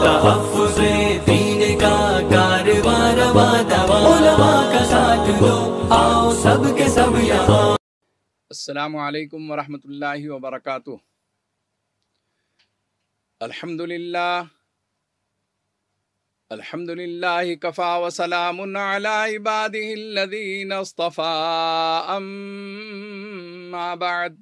तहफ़ुज़ दीन का कारवा रवा का साथ दो आओ सब के सब अस्सलाम वालेकुम वरहमतुल्लाहि व बरकातुहू अल्हम्दुलिल्लाह अल्हम्दुलिल्लाह कफ़ा व सलामुन अला इबादिहिल्लज़ीन अस्तफ़ा अम्मा बाद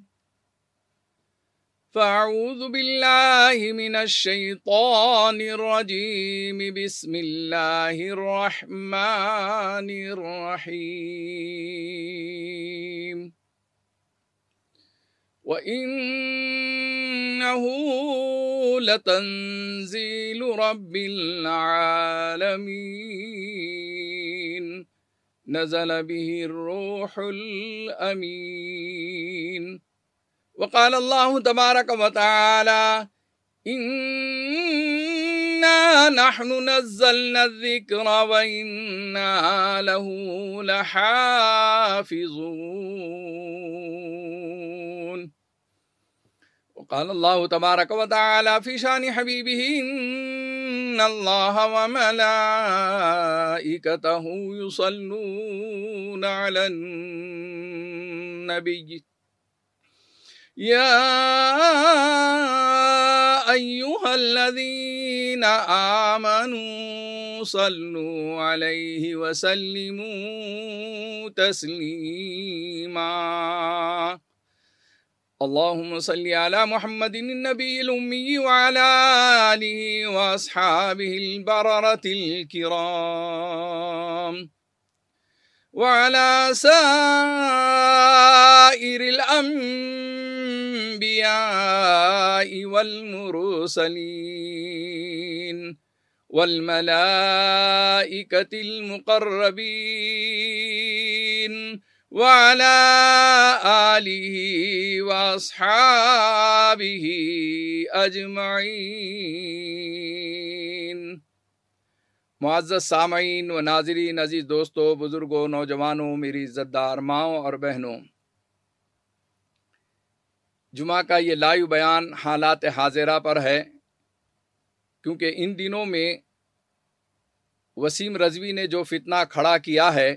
فأعوذ بالله من الشيطان الرجيم بسم الله الرحمن الرحيم وإنه لتنزيل رب العالمين نزل به الروح الأمين وقال الله تبارك وتعالى إنا نحن نزلنا الذكر وإنا له لحافظون وقال الله تبارك وتعالى في شان حبيبه إن الله وملائكته يصلون على النبي يا أيها الذين آمنوا صلوا عليه وسلموا تسليما اللهم صل على محمد النبي الأمي وعلى آله وأصحابه البررة الكرام وعلى سائر الأنبياء والمرسلين والملائكة المقربين وعلى آله وأصحابه أجمعين मुआज़ सामीन व नाजरीन अजीज़ दोस्तों बुज़ुर्गों नौजवानों मेरी इज़्ज़तदार माओ और बहनों जुमा का ये लाइव बयान हालात हाजिरा पर है क्योंकि इन दिनों में वसीम रजवी ने जो फितना खड़ा किया है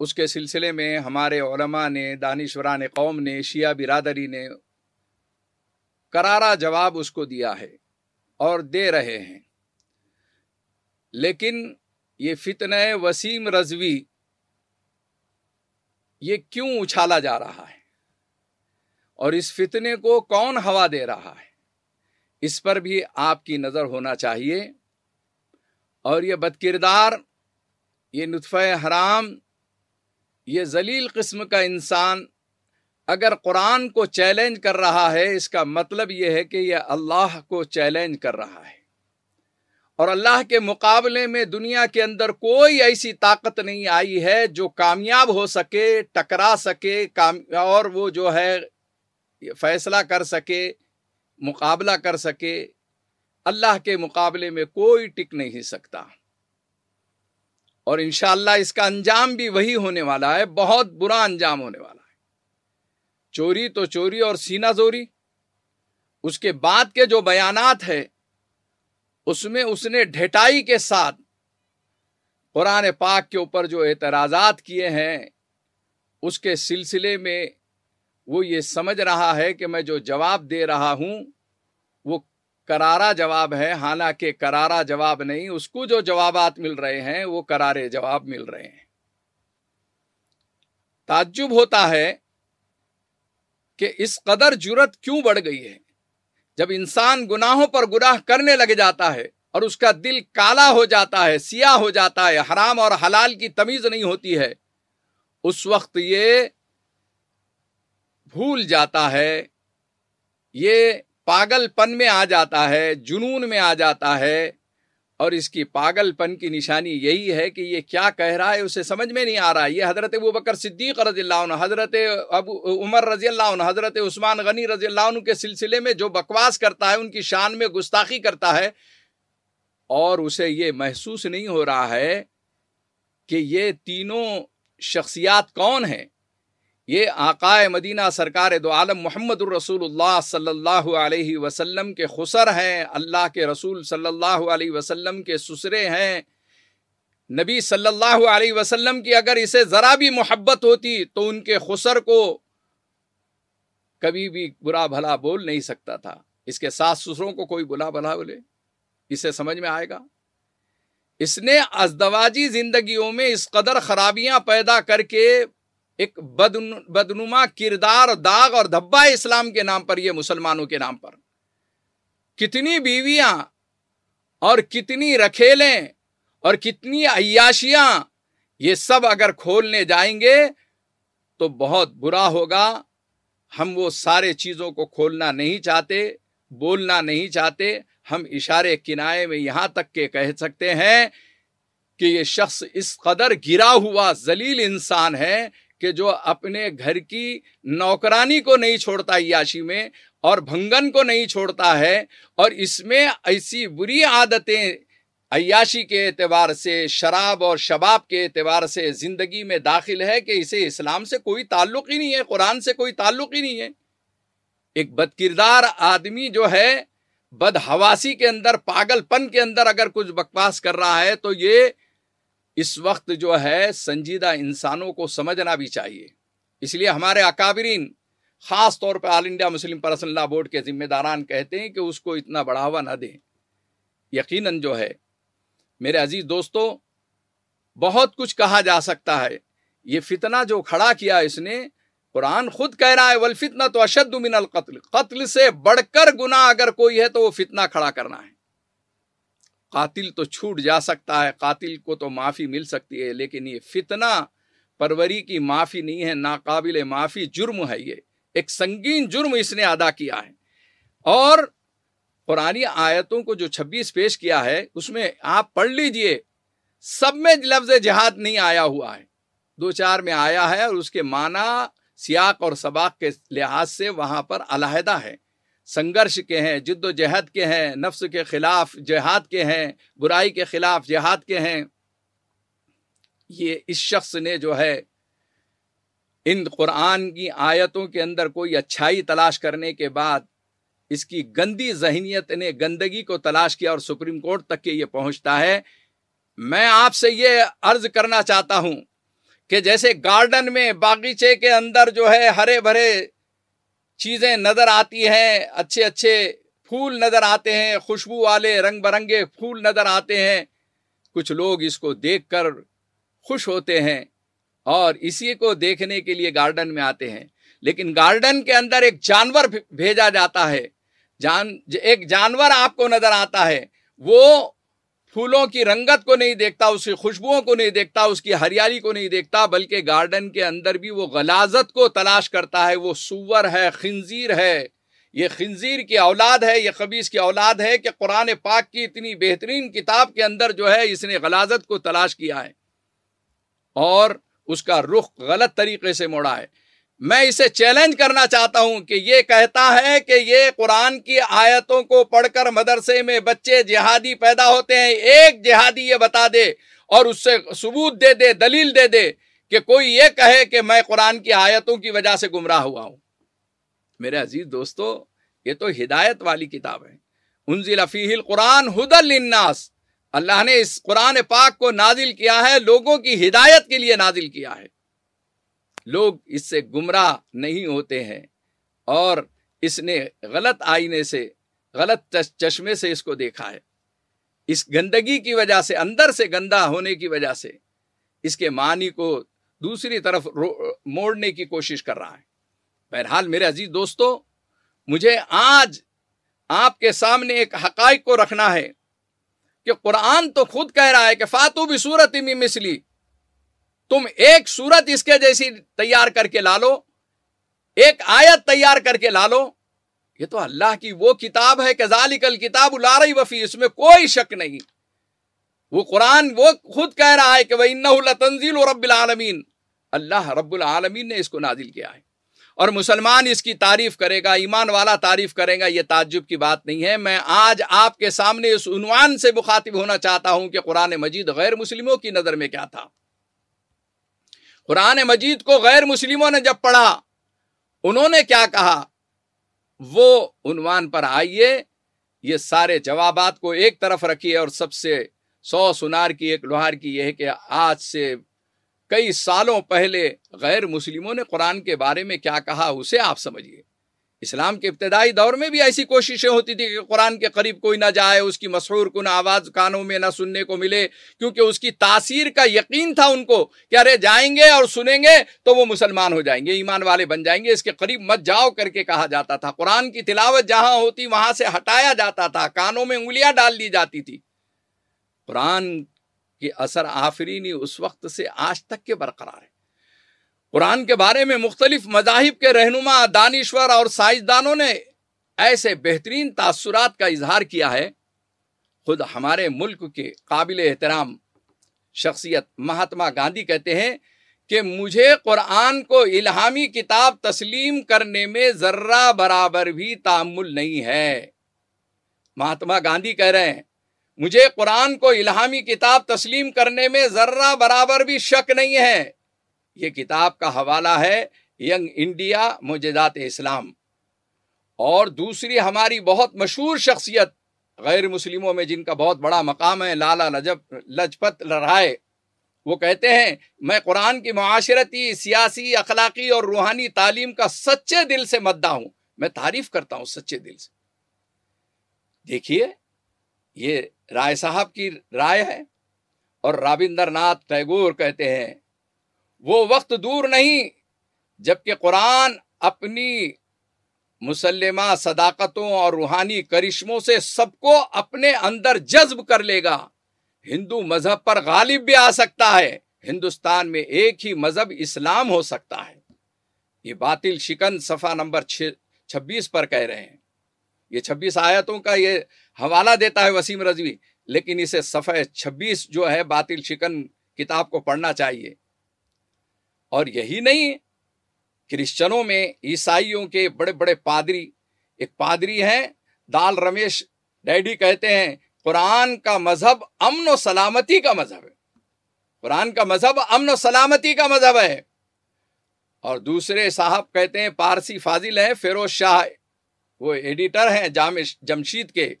उसके सिलसिले में हमारे ने दानश्वरान कौम ने शिया बिरादरी ने करारा जवाब उसको दिया है और दे रहे हैं लेकिन ये फितन वसीम रजवी ये क्यों उछाला जा रहा है और इस फितने को कौन हवा दे रहा है इस पर भी आपकी नज़र होना चाहिए और ये बदकिरदार ये नुतफ़ हराम ये जलील किस्म का इंसान अगर कुरान को चैलेंज कर रहा है इसका मतलब यह है कि यह अल्लाह को चैलेंज कर रहा है और अल्लाह के मुकाबले में दुनिया के अंदर कोई ऐसी ताकत नहीं आई है जो कामयाब हो सके टकरा सके काम और वो जो है फैसला कर सके मुकाबला कर सके अल्लाह के मुकाबले में कोई टिक नहीं सकता और इन इसका अंजाम भी वही होने वाला है बहुत बुरा अंजाम होने वाला है चोरी तो चोरी और सीना चोरी उसके बाद के जो बयानात है उसमें उसने ढेटाई के साथ कुरान पाक के ऊपर जो एतराज़ात किए हैं उसके सिलसिले में वो ये समझ रहा है कि मैं जो जवाब दे रहा हूँ वो करारा जवाब है हालांकि करारा जवाब नहीं उसको जो जवाबात मिल रहे हैं वो करारे जवाब मिल रहे हैं ताज्जुब होता है कि इस कदर जुरत क्यों बढ़ गई है जब इंसान गुनाहों पर गुनाह करने लग जाता है और उसका दिल काला हो जाता है सियाह हो जाता है हराम और हलाल की तमीज नहीं होती है उस वक्त ये भूल जाता है ये पागलपन में आ जाता है जुनून में आ जाता है और इसकी पागलपन की निशानी यही है कि ये क्या कह रहा है उसे समझ में नहीं आ रहा है ये हज़रत अबू बकर सिद्दीक रजी हज़रत अबू उमर रजी हज़रत उस्मान गनी रजी के सिलसिले में जो बकवास करता है उनकी शान में गुस्ताखी करता है और उसे ये महसूस नहीं हो रहा है कि ये तीनों शख्सियात कौन हैं ये आकाए मदीना सरकार दो आलम मोहम्मद रसूलुल्लाह सल्लल्लाहु अलैहि वसल्लम के खुसर हैं अल्लाह के रसूल सल्लल्लाहु अलैहि वसल्लम के सुसरे हैं नबी सल्लल्लाहु अलैहि वसल्लम की अगर इसे ज़रा भी मोहब्बत होती तो उनके खुसर को कभी भी बुरा भला बोल नहीं सकता था इसके सास ससुरों को कोई बुला भला बोले इसे समझ में आएगा इसने अजदवाजी जिंदगियों में इस कदर खराबियां पैदा करके एक बदनुमा किरदार दाग और धब्बा इस्लाम के नाम पर ये मुसलमानों के नाम पर कितनी बीवियां और कितनी रखेलें और कितनी अयाशियां ये सब अगर खोलने जाएंगे तो बहुत बुरा होगा हम वो सारे चीज़ों को खोलना नहीं चाहते बोलना नहीं चाहते हम इशारे किनाए में यहां तक के कह सकते हैं कि ये शख्स इस कदर गिरा हुआ जलील इंसान है कि जो अपने घर की नौकरानी को नहीं छोड़ता याशी में और भंगन को नहीं छोड़ता है और इसमें ऐसी बुरी आदतें अयाशी के एतबार से शराब और शबाब के एतबार से ज़िंदगी में दाखिल है कि इसे इस्लाम से कोई ताल्लुक ही नहीं है कुरान से कोई ताल्लुक ही नहीं है एक बदकिरदार आदमी जो है बदहवासी के अंदर पागलपन के अंदर अगर कुछ बकवास कर रहा है तो ये इस वक्त जो है संजीदा इंसानों को समझना भी चाहिए इसलिए हमारे अकाबरीन ख़ास तौर पर All India Muslim Personal Law Board के जिम्मेदारान कहते हैं कि उसको इतना बढ़ावा ना दें यकीनन जो है मेरे अजीज़ दोस्तों बहुत कुछ कहा जा सकता है ये फितना जो खड़ा किया इसने कुरान खुद कह रहा है वल फितना तो अशद मिनल कत्ल कत्ल से बढ़कर गुना अगर कोई है तो वो फितना खड़ा करना है कातिल तो छूट जा सकता है कातिल को तो माफ़ी मिल सकती है लेकिन ये फितना परवरी की माफ़ी नहीं है नाकाबिल माफ़ी जुर्म है ये एक संगीन जुर्म इसने अदा किया है और पुरानी आयतों को जो 26 पेश किया है उसमें आप पढ़ लीजिए सब में लफ्ज़ जहाद नहीं आया हुआ है दो चार में आया है और उसके माना सियाक और सबाक के लिहाज से वहाँ पर अलहदा है संघर्ष के हैं जिद्दोजहद के हैं नफ्स के खिलाफ जहाद के हैं बुराई के खिलाफ जहाद के हैं ये इस शख्स ने जो है इन कुरान की आयतों के अंदर कोई अच्छाई तलाश करने के बाद इसकी गंदी जहनीत ने गंदगी को तलाश किया और सुप्रीम कोर्ट तक के ये पहुंचता है मैं आपसे ये अर्ज करना चाहता हूं कि जैसे गार्डन में बागीचे के अंदर जो है हरे भरे चीज़ें नज़र आती हैं अच्छे अच्छे फूल नज़र आते हैं खुशबू वाले रंग बिरंगे फूल नज़र आते हैं कुछ लोग इसको देखकर खुश होते हैं और इसी को देखने के लिए गार्डन में आते हैं लेकिन गार्डन के अंदर एक जानवर भेजा जाता है जान एक जानवर आपको नजर आता है वो फूलों की रंगत को नहीं देखता उसकी खुशबुओं को नहीं देखता उसकी हरियाली को नहीं देखता बल्कि गार्डन के अंदर भी वो गलाजत को तलाश करता है वो सुअर है खंजीर है ये खंजीर की औलाद है ये खबीस की औलाद है कि कुरान पाक की इतनी बेहतरीन किताब के अंदर जो है इसने गलाजत को तलाश किया है और उसका रुख गलत तरीके से मोड़ा है मैं इसे चैलेंज करना चाहता हूं कि ये कहता है कि ये कुरान की आयतों को पढ़कर मदरसे में बच्चे जिहादी पैदा होते हैं एक जिहादी ये बता दे और उससे सबूत दे दे दलील दे दे कि कोई ये कहे कि मैं कुरान की आयतों की वजह से गुमराह हुआ हूं मेरे अजीज दोस्तों ये तो हिदायत वाली किताब है उनजिल फीहिल कुरान हदलनास अल्लाह ने इस कुरान पाक को नाजिल किया है लोगों की हिदायत के लिए नाजिल किया है लोग इससे गुमराह नहीं होते हैं और इसने गलत आईने से गलत चश्मे से इसको देखा है इस गंदगी की वजह से अंदर से गंदा होने की वजह से इसके मानी को दूसरी तरफ मोड़ने की कोशिश कर रहा है बहरहाल मेरे अजीज दोस्तों मुझे आज आपके सामने एक हकाइक को रखना है कि कुरान तो खुद कह रहा है कि फातू भी सूरत में मिसली तुम एक सूरत इसके जैसी तैयार करके ला लो एक आयत तैयार करके ला लो ये तो अल्लाह की वो किताब है कजालिकल किताब उला रही वफी इसमें कोई शक नहीं वो कुरान वो खुद कह रहा है कि वह इन तंजील और रबालमीन अल्लाह आलमीन ने इसको नाजिल किया है और मुसलमान इसकी तारीफ करेगा ईमान वाला तारीफ करेगा ये ताज्जुब की बात नहीं है मैं आज आपके सामने इस उनवान से मुखातिब होना चाहता हूं कि कुरान मजीद गैर मुस्लिमों की नज़र में क्या था कुरान मजीद को गैर मुस्लिमों ने जब पढ़ा उन्होंने क्या कहा वो उनवान पर आइए ये सारे जवाबात को एक तरफ रखिए और सबसे सौ सुनार की एक लोहार की यह है कि आज से कई सालों पहले गैर मुस्लिमों ने कुरान के बारे में क्या कहा उसे आप समझिए इस्लाम के इब्तदाई दौर में भी ऐसी कोशिशें होती थी कि कुरान के करीब कोई ना जाए उसकी मशहूर कन आवाज़ कानों में ना सुनने को मिले क्योंकि उसकी तासीर का यकीन था उनको कि अरे जाएंगे और सुनेंगे तो वो मुसलमान हो जाएंगे ईमान वाले बन जाएंगे इसके करीब मत जाओ करके कहा जाता था कुरान की तिलावत जहाँ होती वहाँ से हटाया जाता था कानों में उंगलियाँ डाल दी जाती थी कुरान के असर आफरीनी उस वक्त से आज तक के बरकरार है कुरान के बारे में मुख्तलिफ मजाहिब के रहनुमा दानश्वर और साइंसदानों ने ऐसे बेहतरीन तासुरात का इजहार किया है खुद हमारे मुल्क के काबिल एहतराम शख्सियत महात्मा गांधी कहते हैं कि मुझे कुरान को इल्हामी किताब तस्लीम करने में ज़र्रा बराबर भी तामुल नहीं है महात्मा गांधी कह रहे हैं मुझे कुरान को इल्हामी किताब तस्लीम करने में ज़र्रा बराबर भी शक नहीं है ये किताब का हवाला है यंग इंडिया मुजदात इस्लाम और दूसरी हमारी बहुत मशहूर शख्सियत गैर मुस्लिमों में जिनका बहुत बड़ा मकाम है लाला लजब लजपत लड़ाए वो कहते हैं मैं कुरान की माशरती सियासी अखलाकी और रूहानी तालीम का सच्चे दिल से मद्दा हूं मैं तारीफ करता हूँ सच्चे दिल से देखिए ये राय साहब की राय है और रविंद्रनाथ टैगोर कहते हैं वो वक्त दूर नहीं जबकि कुरान अपनी मुसलमा सदाकतों और रूहानी करिश्मों से सबको अपने अंदर जज्ब कर लेगा हिंदू मजहब पर गालिब भी आ सकता है हिंदुस्तान में एक ही मजहब इस्लाम हो सकता है ये बातिल शिकन सफ़ा नंबर छब्बीस पर कह रहे हैं ये छब्बीस आयतों का ये हवाला देता है वसीम रजवी लेकिन इसे सफ़े छब्बीस जो है बातिल शिकन किताब को पढ़ना चाहिए और यही नहीं क्रिश्चनों में ईसाइयों के बड़े बड़े पादरी एक पादरी हैं दाल रमेश डैडी कहते हैं कुरान का मजहब अमन व सलामती का मजहब है कुरान का मजहब अमन व सलामती का मजहब है और दूसरे साहब कहते हैं पारसी फाजिल हैं फिरोज शाह वो एडिटर हैं जाम जमशीद के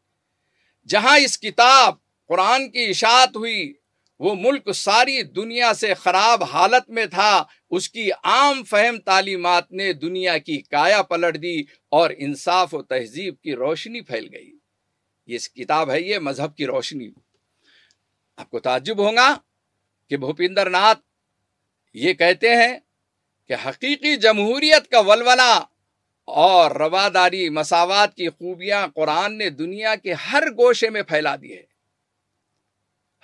जहां इस किताब कुरान की इशात हुई वो मुल्क सारी दुनिया से ख़राब हालत में था उसकी आम फहम तालीमत ने दुनिया की काया पलट दी और इंसाफ व तहजीब की रोशनी फैल गई ये किताब है ये मज़हब की रोशनी आपको ताजुब होगा कि भूपिंदर नाथ ये कहते हैं कि हकीकी जमहूरियत का वलवला और रवादारी मसावत की खूबियाँ कुरान ने दुनिया के हर गोशे में फैला दी है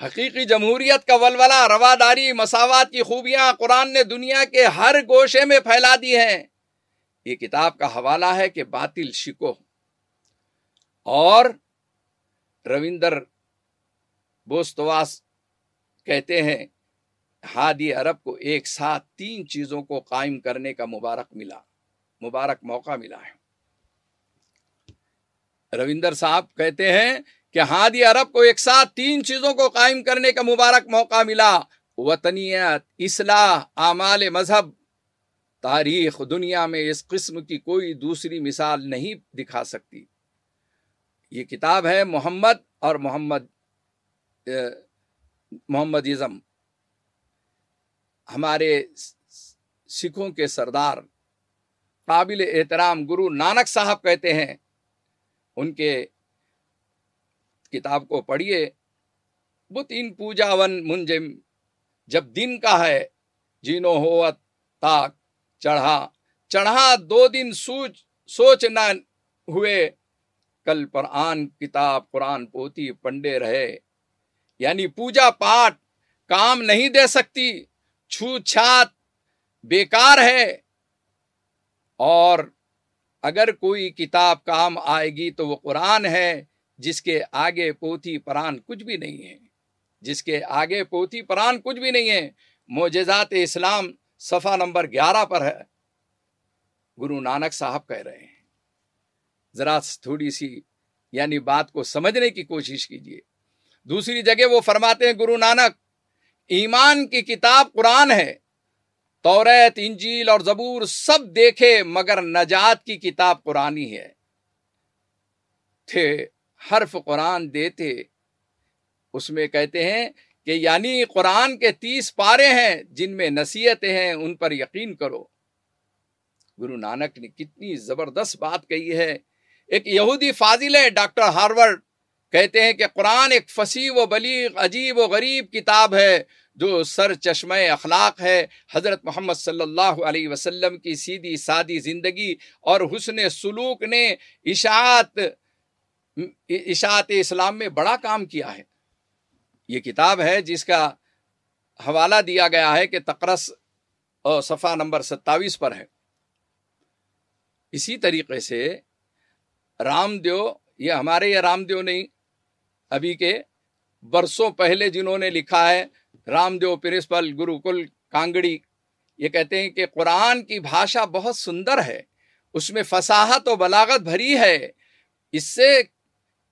हकीकी जमहूरियत का वलवला रवादारी मसावत की खूबियां कुरान ने दुनिया के हर गोशे में फैला दी हैं ये किताब का हवाला है कि बातिल शिको और रविंदर बोस्तवास कहते हैं हादी अरब को एक साथ तीन चीज़ों को कायम करने का मुबारक मिला मुबारक मौका मिला है रविंदर साहब कहते हैं कि हादी अरब को एक साथ तीन चीज़ों को कायम करने का मुबारक मौका मिला वतनियत इसलाह आमाल मजहब तारीख दुनिया में इस किस्म की कोई दूसरी मिसाल नहीं दिखा सकती ये किताब है मोहम्मद और मोहम्मद मोहम्मद इज़म हमारे सिखों के सरदार काबिल एहतराम गुरु नानक साहब कहते हैं उनके किताब को पढ़िए तीन पूजावन मुंजिम जब दिन का है जीनो होवत ताक चढ़ा चढ़ा दो दिन सूच सोच न हुए कल पर आन किताब कुरान पोती पंडे रहे यानी पूजा पाठ काम नहीं दे सकती छूछात बेकार है और अगर कोई किताब काम आएगी तो वो कुरान है जिसके आगे पोथी परान कुछ भी नहीं है जिसके आगे पोथी परान कुछ भी नहीं है मोजात इस्लाम सफ़ा नंबर ग्यारह पर है गुरु नानक साहब कह रहे हैं ज़रा थोड़ी सी यानी बात को समझने की कोशिश कीजिए दूसरी जगह वो फरमाते हैं गुरु नानक ईमान की किताब कुरान है तौरत इंजील और जबूर सब देखे मगर नजात की किताब कुरानी है थे हर्फ कुरान देते उसमें कहते हैं कि यानी कुरान के तीस पारे हैं जिनमें नसीहतें हैं उन पर यकीन करो गुरु नानक ने कितनी ज़बरदस्त बात कही है एक यहूदी फाजिल है डॉक्टर हार्वर्ड कहते हैं कि कुरान एक फसी व बलीग अजीब व गरीब किताब है जो सर चश्मे अखलाक है हज़रत मोहम्मद सल्लल्लाहु अलैहि वसल्लम की सीधी सादी ज़िंदगी और हुसन सलूक ने इशात इशात इस्लाम में बड़ा काम किया है ये किताब है जिसका हवाला दिया गया है कि तकरस और सफ़ा नंबर सत्ताईस पर है इसी तरीके से रामदेव ये हमारे ये रामदेव नहीं अभी के बरसों पहले जिन्होंने लिखा है रामदेव प्रिंसिपल गुरुकुल कांगड़ी ये कहते हैं कि कुरान की भाषा बहुत सुंदर है उसमें फसाहत और बलागत भरी है इससे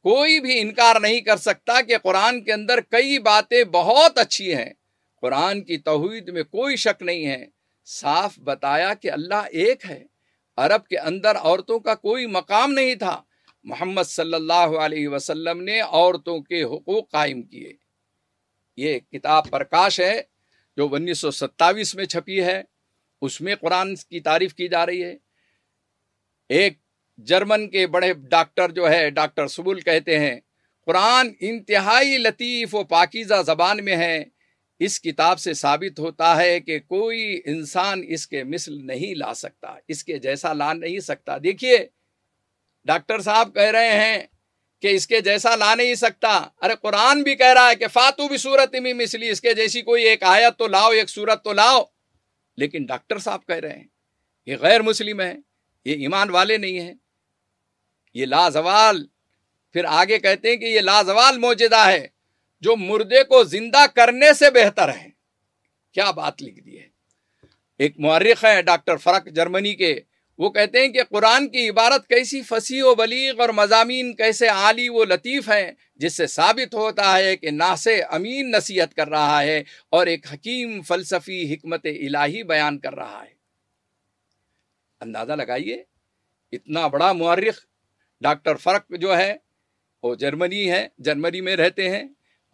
कोई भी इनकार नहीं कर सकता कि कुरान के अंदर कई बातें बहुत अच्छी हैं कुरान की तोहद में कोई शक नहीं है साफ बताया कि अल्लाह एक है अरब के अंदर औरतों का कोई मकाम नहीं था मोहम्मद सल्लल्लाहु अलैहि वसल्लम ने औरतों के हकूक कायम किए ये किताब प्रकाश है जो उन्नीस में छपी है उसमें कुरान की तारीफ की जा रही है एक जर्मन के बड़े डॉक्टर जो है डॉक्टर सुबुल कहते हैं कुरान इंतहाई लतीफ़ व पाकिज़ा ज़बान में है इस किताब से साबित होता है कि कोई इंसान इसके मिसल नहीं ला सकता इसके जैसा ला नहीं सकता देखिए डॉक्टर साहब कह रहे हैं कि इसके जैसा ला नहीं सकता अरे कुरान भी कह रहा है कि फातू भी सूरत में मिसली इसके जैसी कोई एक आयत तो लाओ एक सूरत तो लाओ लेकिन डॉक्टर साहब कह रहे हैं ये गैर मुस्लिम है ये ईमान वाले नहीं हैं ये लाजवाल फिर आगे कहते हैं कि ये लाजवाल मौजदा है जो मुर्दे को जिंदा करने से बेहतर है क्या बात लिख दी है एक मर्रख है डॉक्टर फरक जर्मनी के वो कहते हैं कि कुरान की इबारत कैसी फसी व बलीग और मजामी कैसे आली व लतीफ़ हैं जिससे साबित होता है कि नासे अमीन नसीहत कर रहा है और एक हकीम फलसफी हमत इलाही बयान कर रहा है अंदाज़ा लगाइए इतना बड़ा मर्रख डॉक्टर फरक़ जो है वो जर्मनी है जर्मनी में रहते हैं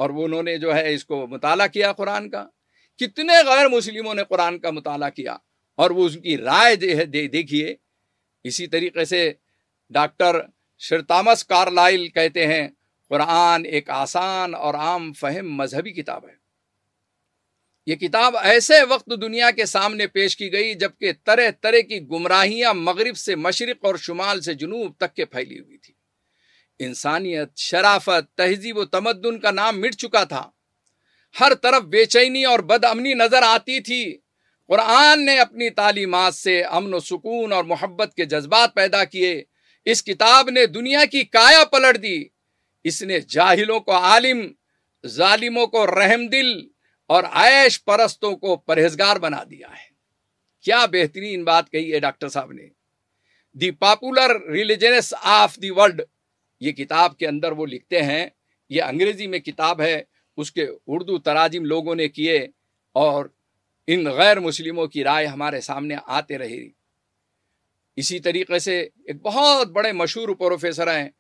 और वो उन्होंने जो है इसको मताल किया कुरान का कितने गैर मुस्लिमों ने कुरान का मताल किया और वो उनकी राय जो है दे, देखिए इसी तरीके से डॉक्टर शरतामस कार्लाइल कहते हैं कुरान एक आसान और आम फहम मजहबी किताब है ये किताब ऐसे वक्त दुनिया के सामने पेश की गई जबकि तरह तरह की गुमराहियां मगरब से मशरक़ और शुमाल से जुनूब तक के फैली हुई थी इंसानियत शराफत तहजीब व तमदन का नाम मिट चुका था हर तरफ बेचैनी और बदअमनी नज़र आती थी कुरान ने अपनी तालीमत से अमन सुकून और मोहब्बत के जज्बात पैदा किए इस किताब ने दुनिया की काया पलट दी इसने जाहिलों को आलिम जालिमों को रहमदिल और आयश परस्तों को परहेजगार बना दिया है क्या बेहतरीन बात कही है डॉक्टर साहब ने the popular religions of the world ये किताब के अंदर वो लिखते हैं ये अंग्रेजी में किताब है उसके उर्दू तराजिम लोगों ने किए और इन गैर मुस्लिमों की राय हमारे सामने आते रही इसी तरीके से एक बहुत बड़े मशहूर प्रोफेसर हैं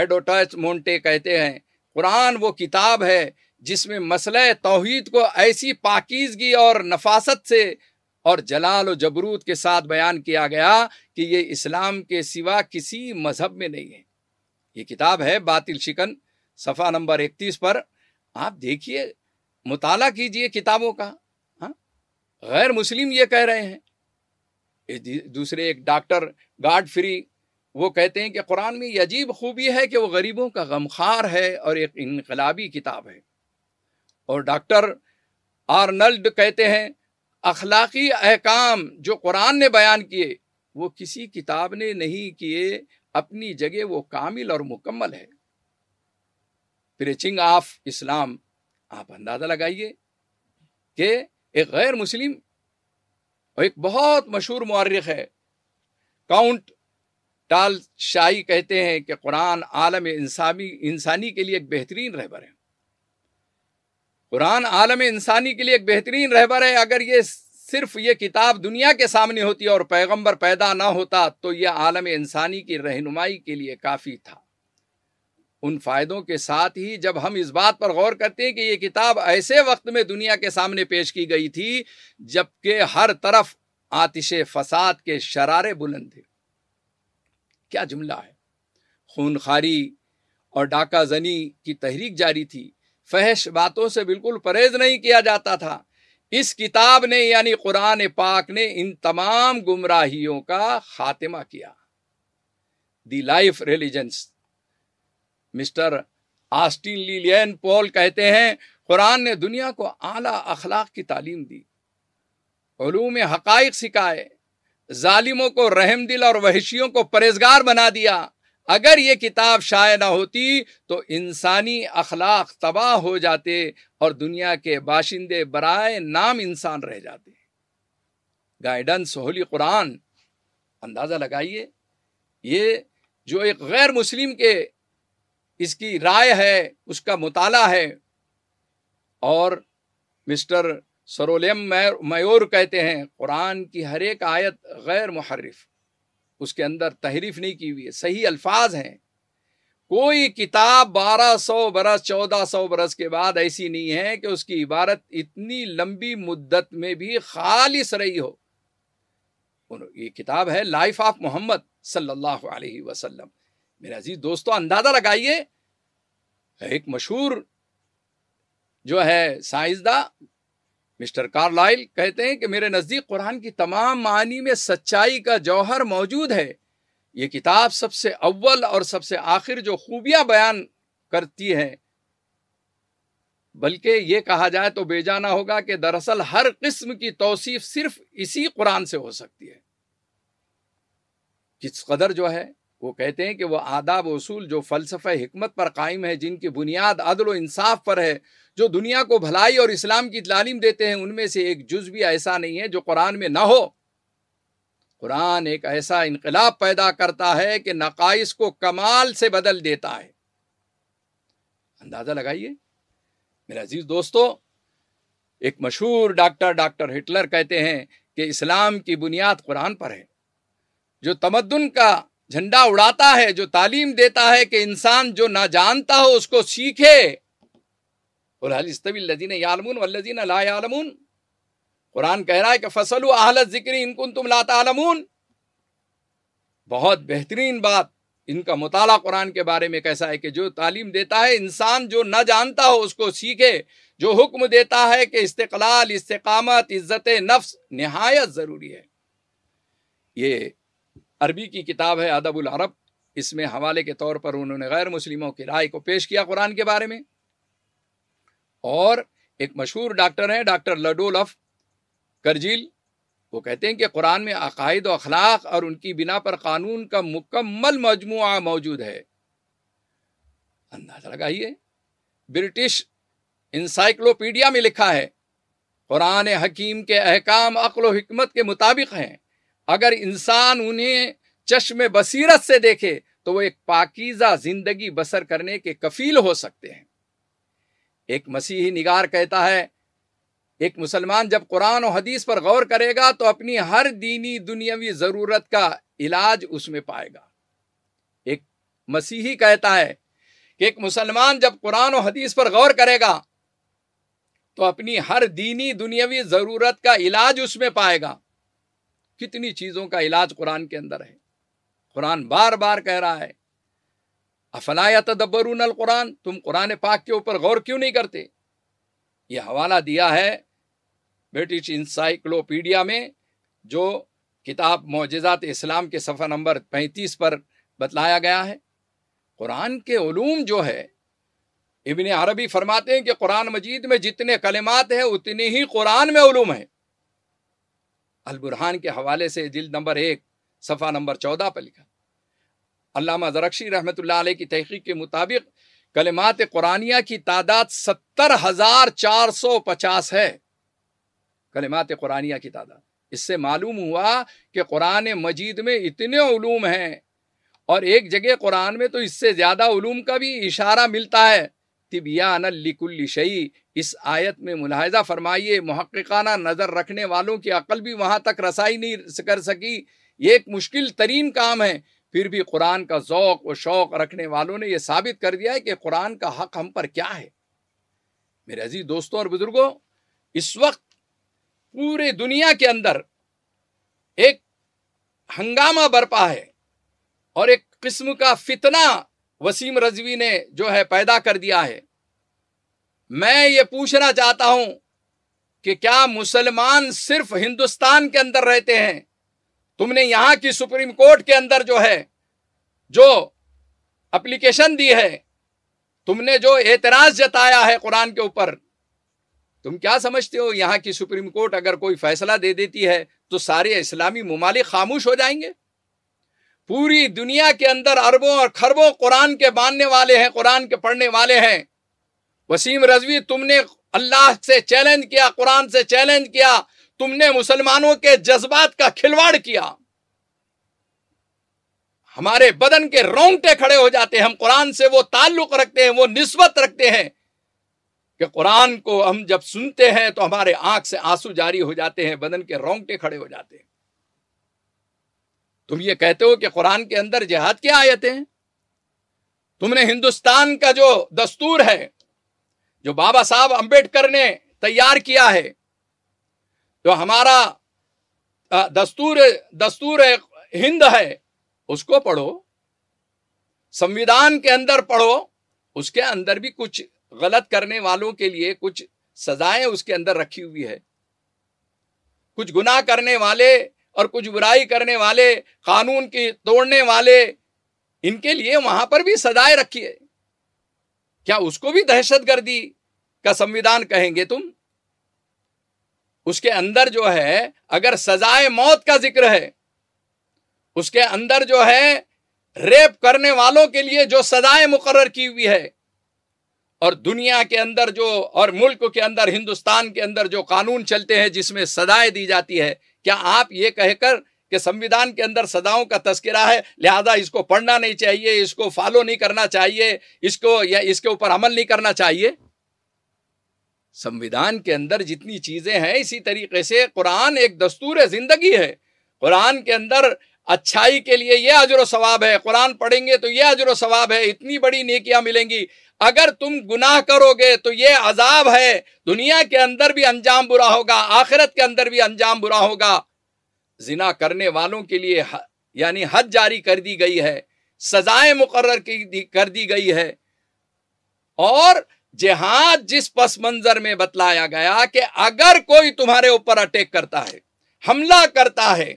एडोटच मोंटे कहते हैं कुरान वो किताब है जिसमें मसल तोहद को ऐसी पाकिजगी और नफासत से और जलाल और जबरूत के साथ बयान किया गया कि ये इस्लाम के सिवा किसी मजहब में नहीं है ये किताब है बातिल शिकन सफ़ा नंबर इकतीस पर आप देखिए मुताल कीजिए किताबों का हाँ गैर मुस्लिम ये कह रहे हैं दूसरे एक डॉक्टर गार्ड फ्री वो कहते हैं कि कुरान में ये अजीब खूबी है कि वो गरीबों का गमखार है और एक इनकलाबी किताब है और डॉक्टर आर्नल्ड कहते हैं अखलाकी अहकाम जो कुरान ने बयान किए वो किसी किताब ने नहीं किए अपनी जगह वो कामिल और मुकम्मल है प्रेचिंग ऑफ इस्लाम आप अंदाज़ा लगाइए कि एक गैर मुस्लिम और एक बहुत मशहूर मार्ख है काउंट टाल शाही कहते हैं कि कुरान आलम इंसानी इंसानी के लिए एक बेहतरीन रहबर है कुरान आलम इंसानी के लिए एक बेहतरीन रहबर है अगर ये सिर्फ ये किताब दुनिया के सामने होती और पैगंबर पैदा ना होता तो ये आलम इंसानी की रहनुमाई के लिए काफ़ी था उन फ़ायदों के साथ ही जब हम इस बात पर गौर करते हैं कि ये किताब ऐसे वक्त में दुनिया के सामने पेश की गई थी जबकि हर तरफ आतिश फसाद के शरारे बुलंद थे क्या जुमला है खूनखारी और डाका जनी की तहरीक जारी थी फहश बातों से बिल्कुल परहेज नहीं किया जाता था इस किताब ने यानी कुरान पाक ने इन तमाम गुमराहियों का खात्मा किया the life religions Mister Austin Lillian Paul कहते हैं कुरान ने दुनिया को आला अखलाक की तालीम दी ूम हक़ सिखाए जालिमों को रहमदिल और वहशियों को परहेजगार बना दिया अगर ये किताब शाये ना होती तो इंसानी अखलाक तबाह हो जाते और दुनिया के बाशिंदे बराए नाम इंसान रह जाते गाइडेंस होली कुरान अंदाज़ा लगाइए ये जो एक गैर मुस्लिम के इसकी राय है उसका मुताला है और मिस्टर सरोलेम मयूर कहते हैं कुरान की हर एक आयत गैर मुहर्रफ़ उसके अंदर तहरीफ नहीं की हुई है सही अल्फाज हैं कोई किताब 1200 बरस 1400 बरस के बाद ऐसी नहीं है कि उसकी इबारत इतनी लंबी मुद्दत में भी खालिस रही हो ये किताब है लाइफ ऑफ मोहम्मद सल्लल्लाहु अलैहि वसल्लम मेरे अजीज दोस्तों अंदाज़ा लगाइए एक मशहूर जो है साइंसदा मिस्टर कार्लाइल कहते हैं कि मेरे नज़दीक कुरान की तमाम मानी में सच्चाई का जौहर मौजूद है ये किताब सबसे अव्वल और सबसे आखिर जो खूबियां बयान करती है बल्कि ये कहा जाए तो बेजाना होगा कि दरअसल हर किस्म की तोसीफ सिर्फ इसी कुरान से हो सकती है किस कदर जो है वो कहते हैं कि वह आदाब वसूल जो फलसफे हमत पर कायम है जिनकी बुनियाद अदल व इंसाफ पर है जो दुनिया को भलाई और इस्लाम की तालीम देते हैं उनमें से एक जुज भी ऐसा नहीं है जो कुरान में ना हो कुरान एक ऐसा इनकलाब पैदा करता है कि नकाइस को कमाल से बदल देता है अंदाज़ा लगाइए मेरे अजीज़ दोस्तों एक मशहूर डॉक्टर डॉक्टर हिटलर कहते हैं कि इस्लाम की बुनियाद कुरान पर है जो तमदन का झंडा उड़ाता है जो तालीम देता है कि इंसान जो ना जानता हो उसको सीखे लजीन यालमून वल्लजीन ला यालमून कुरान कह रहा है कि फसल आहलत जिक्री इनकुन तुम लातामून बहुत बेहतरीन बात इनका मुताला कुरान के बारे में कैसा है कि जो तालीम देता है इंसान जो ना जानता हो उसको सीखे जो हुक्म देता है कि इस्तलाल इस्तकामत इज्जत नफ्स नहायत ज़रूरी है ये अरबी की किताब है अदबुल अरब इसमें हवाले के तौर पर उन्होंने गैर मुस्लिमों की राय को पेश किया कुरान के बारे में और एक मशहूर डॉक्टर हैं डॉक्टर लडोलफ करजील वो कहते हैं कि कुरान में अकायद व अखलाक और उनकी बिना पर कानून का मुकम्मल मजमु मौजूद है अंदाज़ा लगाइए ब्रिटिश इंसाइक्लोपीडिया में लिखा है कुरान हकीम के अहकाम अक्ल हमत के मुताबिक हैं अगर इंसान उन्हें चश्म बसीरत से देखे तो वो एक पाकिजा जिंदगी बसर करने के कफील हो सकते हैं एक मसीही निगार कहता है एक मुसलमान जब कुरान और हदीस पर गौर करेगा तो अपनी हर दीनी दुनियावी ज़रूरत का इलाज उसमें पाएगा एक मसीही कहता है कि एक मुसलमान जब कुरान और हदीस पर गौर करेगा तो अपनी हर दीनी दुनियावी ज़रूरत का इलाज उसमें पाएगा कितनी चीज़ों का इलाज कुरान के अंदर है कुरान बार बार कह रहा है अफलाया तदब्बरून कुरान तुम कुरान पाक के ऊपर गौर क्यों नहीं करते ये हवाला दिया है ब्रिटिश इंसाइक्लोपीडिया में जो किताब मोजात इस्लाम के सफर नंबर पैंतीस पर बतलाया गया है कुरान के ूम जो है इबन अरबी फरमाते हैं कि कुरान मजीद में जितने कलिमात है उतनी ही कुरान में ूम है अलबुरहान के हवाले से जिल्द नंबर एक सफ़ा नंबर चौदह पर लिखा अलामा जरक्षी रहमत आल की तहकीक के मुताबिक कलमात कुरानिया की तादाद सत्तर हज़ार चार सौ पचास है कलमात कुरानिया की तादाद इससे मालूम हुआ कि कुरान मजीद में इतने ूम हैं और एक जगह कुरान में तो इससे ज़्यादा ूम का भी इशारा मिलता है तिबियान लिकुल्लिशई इस आयत में मुलाहजा फरमाइए महक्काना नज़र रखने वालों की अकल भी वहाँ तक रसाई नहीं कर सकी ये एक मुश्किल तरीन काम है फिर भी कुरान का ओक़ व शौक़ रखने वालों ने यह साबित कर दिया है कि कुरान का हक हम पर क्या है मेरे अजीज दोस्तों और बुजुर्गों इस वक्त पूरे दुनिया के अंदर एक हंगामा बरपा है और एक किस्म का फितना वसीम रजवी ने जो है पैदा कर दिया है मैं ये पूछना चाहता हूं कि क्या मुसलमान सिर्फ हिंदुस्तान के अंदर रहते हैं तुमने यहां की सुप्रीम कोर्ट के अंदर जो है जो एप्लीकेशन दी है तुमने जो एतराज जताया है कुरान के ऊपर तुम क्या समझते हो यहां की सुप्रीम कोर्ट अगर कोई फैसला दे देती है तो सारे इस्लामी ममालिक खामोश हो जाएंगे पूरी दुनिया के अंदर अरबों और खरबों कुरान के मानने वाले हैं कुरान के पढ़ने वाले हैं वसीम रजवी तुमने अल्लाह से चैलेंज किया कुरान से चैलेंज किया तुमने मुसलमानों के जज्बात का खिलवाड़ किया हमारे बदन के रोंगटे खड़े हो जाते हैं हम कुरान से वो ताल्लुक रखते हैं वो निस्बत रखते हैं कि कुरान को हम जब सुनते हैं तो हमारे आंख से आंसू जारी हो जाते हैं बदन के रोंगटे खड़े हो जाते हैं तुम ये कहते हो कि कुरान के अंदर जिहाद की आयतें हैं तुमने हिंदुस्तान का जो दस्तूर है जो बाबा साहब अंबेडकर ने तैयार किया है जो हमारा दस्तूर दस्तूर हिंद है उसको पढ़ो संविधान के अंदर पढ़ो उसके अंदर भी कुछ गलत करने वालों के लिए कुछ सजाएं उसके अंदर रखी हुई है कुछ गुनाह करने वाले और कुछ बुराई करने वाले कानून की तोड़ने वाले इनके लिए वहां पर भी सजाएं रखी है क्या उसको भी दहशतगर्दी का संविधान कहेंगे तुम उसके अंदर जो है अगर सजाए मौत का जिक्र है उसके अंदर जो है रेप करने वालों के लिए जो सजाएं मुकर्र की हुई है और दुनिया के अंदर जो और मुल्क के अंदर हिंदुस्तान के अंदर जो कानून चलते हैं जिसमें सजाएं दी जाती है क्या आप ये कहकर कि संविधान के अंदर सदाओं का तस्करा है लिहाजा इसको पढ़ना नहीं चाहिए इसको फॉलो नहीं करना चाहिए इसको या इसके ऊपर अमल नहीं करना चाहिए संविधान के अंदर जितनी चीजें हैं इसी तरीके से कुरान एक दस्तूर जिंदगी है कुरान के अंदर अच्छाई के लिए यह अजर सवाब है कुरान पढ़ेंगे तो यह अजर सवाब है इतनी बड़ी नेकियां मिलेंगी अगर तुम गुनाह करोगे तो ये अजाब है दुनिया के अंदर भी अंजाम बुरा होगा आखिरत के अंदर भी अंजाम बुरा होगा जिना करने वालों के लिए यानी हद जारी कर दी गई है सजाएं मुकर कर दी गई है और जिहाद जिस पस मंजर में बतलाया गया कि अगर कोई तुम्हारे ऊपर अटैक करता है हमला करता है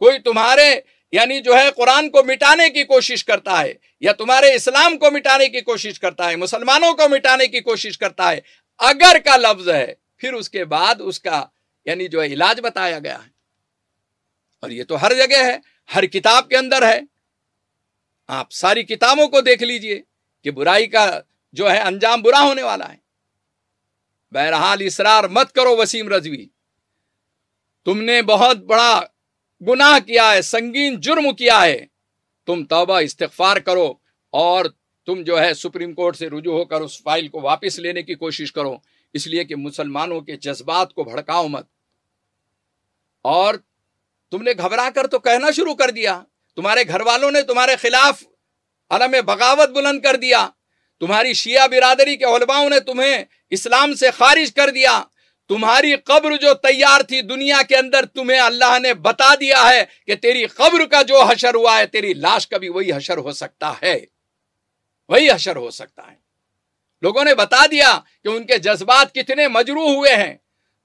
कोई तुम्हारे यानी जो है कुरान को मिटाने की कोशिश करता है या तुम्हारे इस्लाम को मिटाने की कोशिश करता है मुसलमानों को मिटाने की कोशिश करता है अगर का लफ्ज है फिर उसके बाद उसका यानी जो है इलाज बताया गया है और ये तो हर जगह है हर किताब के अंदर है आप सारी किताबों को देख लीजिए कि बुराई का जो है अंजाम बुरा होने वाला है बहरहाल इसरार मत करो वसीम रजवी तुमने बहुत बड़ा गुनाह किया है संगीन जुर्म किया है तुम तोबा इस्तफार करो और तुम जो है सुप्रीम कोर्ट से रुजू होकर उस फाइल को वापस लेने की कोशिश करो इसलिए कि मुसलमानों के जज्बात को भड़काओ मत और तुमने घबरा कर तो कहना शुरू कर दिया तुम्हारे घर वालों ने तुम्हारे खिलाफ अलम बगावत बुलंद कर दिया तुम्हारी शिया बिरादरी के हलबाओं ने तुम्हें इस्लाम से खारिज कर दिया तुम्हारी कब्र जो तैयार थी दुनिया के अंदर तुम्हें अल्लाह ने बता दिया है कि तेरी कब्र का जो हशर हुआ है तेरी लाश का भी वही हशर हो सकता है वही हशर हो सकता है लोगों ने बता दिया कि उनके जज्बात कितने मजरू हुए हैं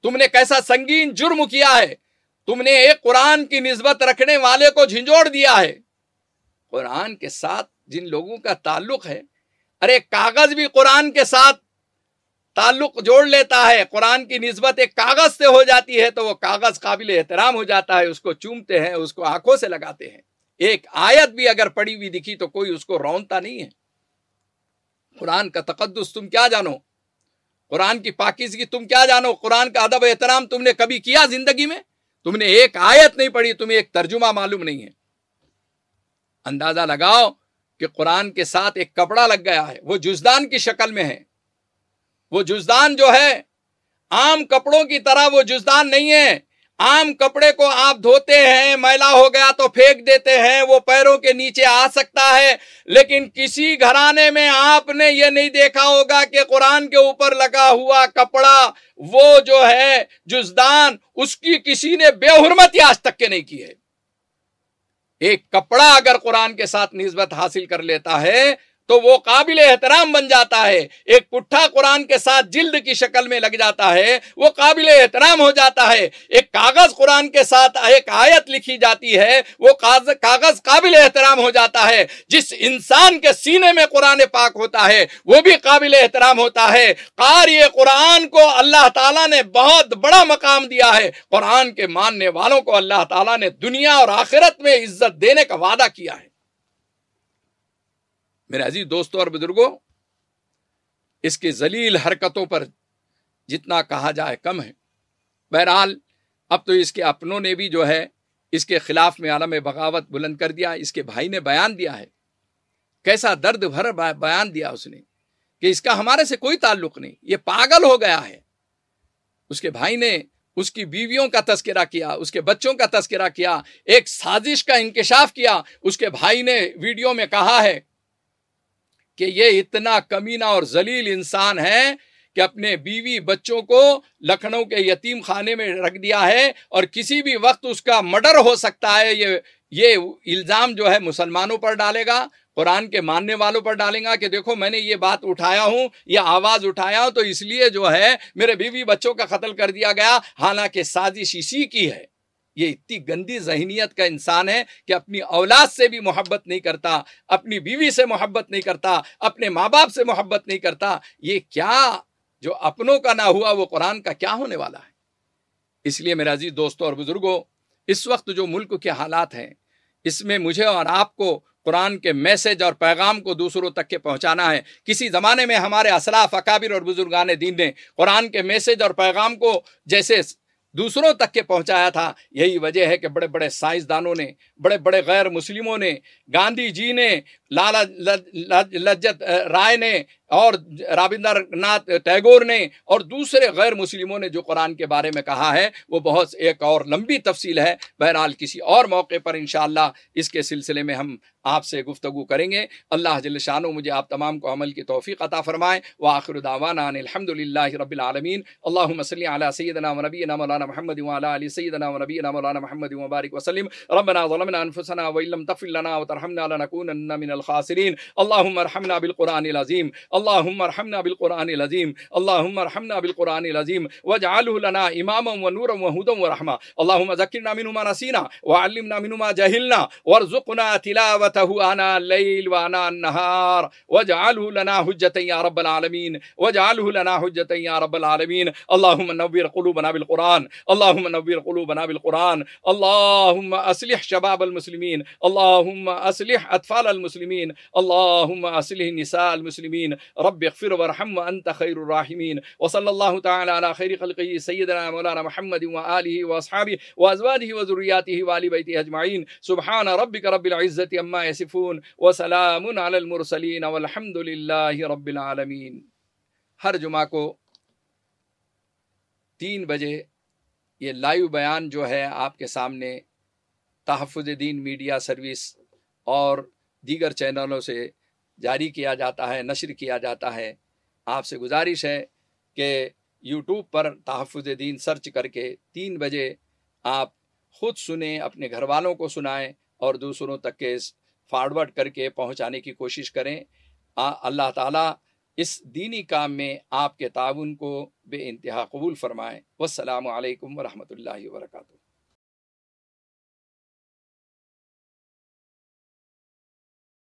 तुमने कैसा संगीन जुर्म किया है तुमने एक कुरान की निस्बत रखने वाले को झिंझोड़ दिया है कुरान के साथ जिन लोगों का ताल्लुक है अरे कागज भी कुरान के साथ ताल्लुक जोड़ लेता है कुरान की नस्बत एक कागज से हो जाती है तो वो कागज काबिल एहतराम हो जाता है उसको चूमते हैं उसको आंखों से लगाते हैं एक आयत भी अगर पड़ी हुई दिखी तो कोई उसको रौनता नहीं है कुरान का तकदस तुम क्या जानो कुरान की पाकिजगी तुम क्या जानो कुरान का अदब एहतराम तुमने कभी किया जिंदगी में तुमने एक आयत नहीं पढ़ी तुम्हें एक तर्जुमा मालूम नहीं है अंदाजा लगाओ कि कुरान के साथ एक कपड़ा लग गया है वो जुजदान की शक्ल में है वो जुजदान जो है आम कपड़ों की तरह वो जुजदान नहीं है आम कपड़े को आप धोते हैं मैला हो गया तो फेंक देते हैं वो पैरों के नीचे आ सकता है लेकिन किसी घराने में आपने ये नहीं देखा होगा कि कुरान के ऊपर लगा हुआ कपड़ा वो जो है जुजदान उसकी किसी ने बेहरमती आज तक के नहीं की है एक कपड़ा अगर कुरान के साथ नस्बत हासिल कर लेता है तो वो काबिल एहतराम बन जाता है एक पुट्ठा कुरान के साथ जिल्द की शक्ल में लग जाता है वो काबिल एहतराम हो जाता है एक कागज कुरान के साथ एक आयत लिखी जाती है वो कागज काबिल एहतराम हो जाता है जिस इंसान के सीने में कुरान पाक होता है वो भी काबिल एहतराम होता है कार्य कुरान को अल्लाह ताला ने बहुत बड़ा मकाम दिया है कुरान के मानने वालों को अल्लाह ताला ने दुनिया और आखिरत में इज्जत देने का वादा किया है मेरे अजीज दोस्तों और बुजुर्गों इसके जलील हरकतों पर जितना कहा जाए कम है बहरहाल अब तो इसके अपनों ने भी जो है इसके खिलाफ में आलम बगावत बुलंद कर दिया इसके भाई ने बयान दिया है कैसा दर्द भर बयान दिया उसने कि इसका हमारे से कोई ताल्लुक नहीं ये पागल हो गया है उसके भाई ने उसकी बीवियों का तस्करा किया उसके बच्चों का तस्करा किया एक साजिश का इंकशाफ किया उसके भाई ने वीडियो में कहा है कि ये इतना कमीना और जलील इंसान है कि अपने बीवी बच्चों को लखनऊ के यतीम खाने में रख दिया है और किसी भी वक्त उसका मर्डर हो सकता है ये ये इल्ज़ाम जो है मुसलमानों पर डालेगा कुरान के मानने वालों पर डालेगा कि देखो मैंने ये बात उठाया हूँ ये आवाज़ उठाया हूँ तो इसलिए जो है मेरे बीवी बच्चों का कत्ल कर दिया गया हालांकि साजिश इसी की है ये इतनी गंदी जहनीत का इंसान है कि अपनी औलाद से भी मोहब्बत नहीं करता अपनी बीवी से मोहब्बत नहीं करता अपने माँ बाप से मोहब्बत नहीं करता ये क्या जो अपनों का ना हुआ वो कुरान का क्या होने वाला है इसलिए मेरा अजीज दोस्तों और बुजुर्गों इस वक्त जो मुल्क के हालात हैं इसमें मुझे और आपको कुरान के मैसेज और पैगाम को दूसरों तक के पहुंचाना है किसी ज़माने में हमारे असलाफ अकाबिर और बुजुर्गान दीन ने कुरान के मैसेज और पैगाम को जैसे दूसरों तक के पहुंचाया था यही वजह है कि बड़े बड़े साइंसदानों ने बड़े बड़े गैर मुस्लिमों ने गांधी जी ने लाला लज्जत राय ने और नाथ टैगोर ने और दूसरे गैर मुस्लिमों ने जो कुरान के बारे में कहा है वो बहुत एक और लंबी तफसील है बहरहाल किसी और मौके पर इन इसके सिलसिले में हम आपसे गुफ्तु करेंगे अल्लाह जिलशान मुझे आप तमाम को अमल की तोफ़ी अता फ़रमाएँ व आखिर दावानदिल्ल रबालमीन अल्लाहल सैदना नबी नमलाना महमद वाली सैदना नबी नमलाना महमद वबारक वसलम रबनासना वम तफ़िलना वरहमनकूनखासरीन अल्लाहमरहमना बिलकुरानज़ीम अल्लाहमरहमना बिलकुरानज़ीम अल्लाहमरहमना बिलकुरानज़ीम वजालना इमाम व नूरम वहूदम वरहमा अल्लाहम ज़क्रनामिनुमा नसीना वालमनामिनुमा जहिलना वरज़ुकना तिला طاعته آناء الليل وآناء النهار واجعله لنا حجة يا رب العالمين واجعله لنا حجة يا رب العالمين اللهم نوّر قلوبنا بالقرآن اللهم نوّر قلوبنا بالقرآن اللهم أصلح شباب المسلمين اللهم أصلح أطفال المسلمين اللهم أصلح نساء المسلمين رب اغفر وارحم وأنت خير الراحمين وصلى الله تعالى على خير خلقه سيدنا مولانا محمد وآله وأصحابه وأزواجه وذرياته وآل بيته أجمعين سبحان ربك رب العزة أما अम्मा यसिफ़ून वसलामसलिन वलहमदिल्ल रबालमीन हर जुमा को तीन बजे ये लाइव बयान जो है आपके सामने तहफ़ दीन मीडिया सर्विस और दीगर चैनलों से जारी किया जाता है नशर किया जाता है आपसे गुजारिश है कि यूट्यूब पर तहफ़ दीन सर्च करके तीन बजे आप खुद सुने अपने घर वालों को सुनाएं और दूसरों तक के इस फॉरवर्ड करके पहुंचाने की कोशिश करें अल्लाह ताला इस दीनी काम में आपके ताउन को बे इंतहा कबूल फ़रमाएँ वालकम वरहमल वर्का